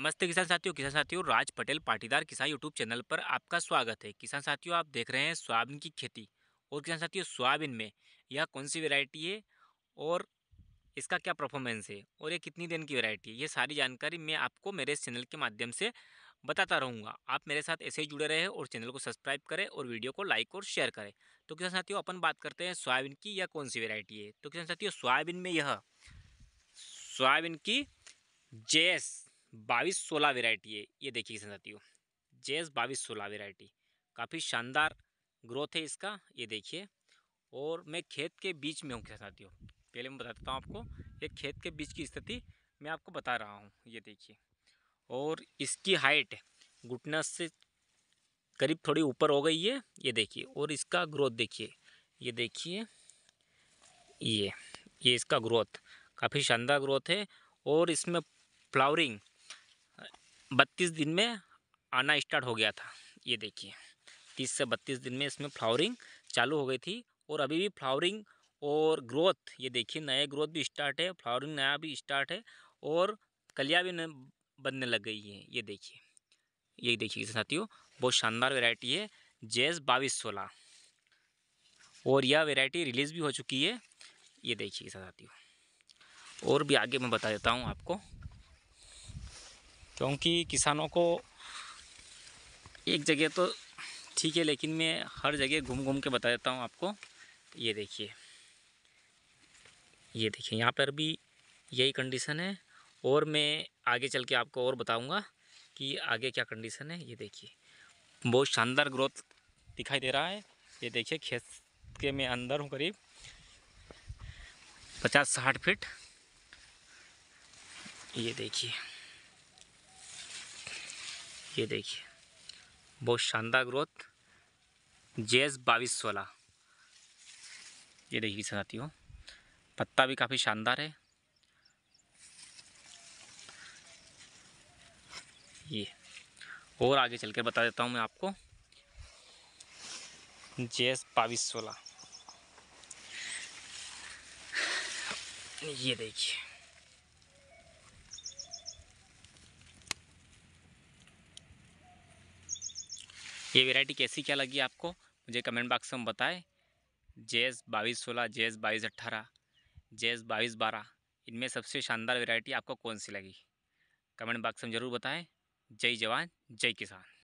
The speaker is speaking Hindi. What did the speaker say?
नमस्ते किसान साथियों किसान साथियों राज पटेल पाटीदार किसान यूट्यूब चैनल पर आपका स्वागत है किसान साथियों आप देख रहे हैं सोयाबीन की खेती और किसान साथियों सोयाबीन में यह कौन सी वेरायटी है और इसका क्या परफॉर्मेंस है और ये कितनी दिन की वेरायटी है ये सारी जानकारी मैं आपको मेरे चैनल के माध्यम से बताता रहूँगा आप मेरे साथ ऐसे ही जुड़े रहे और चैनल को सब्सक्राइब करें और वीडियो को लाइक और शेयर करें तो किसान साथियों अपन बात करते हैं सोयाबीन की यह कौन सी वेरायटी है तो किसान साथियों सोयाबीन में यह सोयाबीन की जेस बाईस सोलह वेराइटी है ये देखिए किसान साथियों जे एस बाईस सोलह वेराइटी काफ़ी शानदार ग्रोथ है इसका ये देखिए और मैं खेत के बीच में हूँ किसान साथियों पहले मैं बता देता हूँ आपको ये खेत के बीच की स्थिति मैं आपको बता रहा हूँ ये देखिए और इसकी हाइट घुटना से करीब थोड़ी ऊपर हो गई है ये देखिए और इसका ग्रोथ देखिए ये देखिए ये ये इसका ग्रोथ काफ़ी शानदार ग्रोथ है और इसमें फ्लावरिंग बत्तीस दिन में आना स्टार्ट हो गया था ये देखिए तीस से बत्तीस दिन में इसमें फ्लावरिंग चालू हो गई थी और अभी भी फ्लावरिंग और ग्रोथ ये देखिए नए ग्रोथ भी स्टार्ट है फ्लावरिंग नया भी स्टार्ट है और कलिया भी बनने लग गई है ये देखिए ये देखिए साथियों बहुत शानदार वेराइटी है जेस बाईस सोलह और यह वेराइटी रिलीज़ भी हो चुकी है ये देखिए साथियों और भी आगे मैं बता देता हूँ आपको क्योंकि किसानों को एक जगह तो ठीक है लेकिन मैं हर जगह घूम घूम के बता देता हूँ आपको ये देखिए ये देखिए यहाँ पर भी यही कंडीशन है और मैं आगे चल के आपको और बताऊँगा कि आगे क्या कंडीशन है ये देखिए बहुत शानदार ग्रोथ दिखाई दे रहा है ये देखिए खेत के मैं अंदर हूँ करीब पचास साठ फीट ये देखिए ये देखिए बहुत शानदार ग्रोथ जेस बाईस सोलह ये देखिए साथियों पत्ता भी काफ़ी शानदार है ये और आगे चल कर बता देता हूँ मैं आपको जेस बाईस सोलह ये देखिए ये वेराइटी कैसी क्या लगी आपको मुझे कमेंट बॉक्स में बताएं जे एस बाईस सोलह जे एस बाईस अट्ठारह जे एस बाईस बारह इनमें सबसे शानदार वेराइटी आपको कौन सी लगी कमेंट बॉक्स में ज़रूर बताएं जय जवान जय किसान